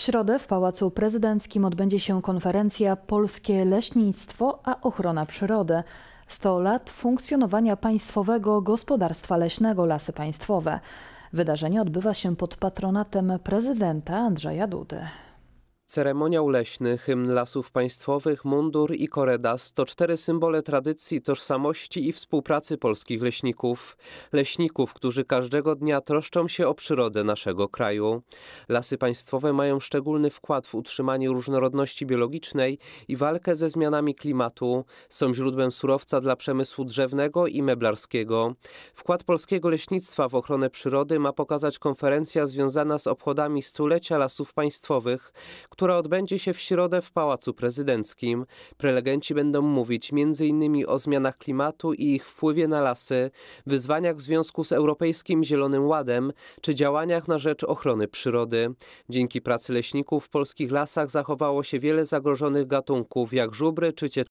W środę w Pałacu Prezydenckim odbędzie się konferencja Polskie Leśnictwo a Ochrona Przyrody. 100 lat funkcjonowania Państwowego Gospodarstwa Leśnego Lasy Państwowe. Wydarzenie odbywa się pod patronatem prezydenta Andrzeja Dudy. Ceremoniał leśny, hymn lasów państwowych, mundur i koredas to cztery symbole tradycji, tożsamości i współpracy polskich leśników. Leśników, którzy każdego dnia troszczą się o przyrodę naszego kraju. Lasy państwowe mają szczególny wkład w utrzymanie różnorodności biologicznej i walkę ze zmianami klimatu. Są źródłem surowca dla przemysłu drzewnego i meblarskiego. Wkład polskiego leśnictwa w ochronę przyrody ma pokazać konferencja związana z obchodami stulecia lasów państwowych, która odbędzie się w środę w Pałacu Prezydenckim. Prelegenci będą mówić m.in. o zmianach klimatu i ich wpływie na lasy, wyzwaniach w związku z Europejskim Zielonym Ładem czy działaniach na rzecz ochrony przyrody. Dzięki pracy leśników w polskich lasach zachowało się wiele zagrożonych gatunków, jak żubry czy ciecz.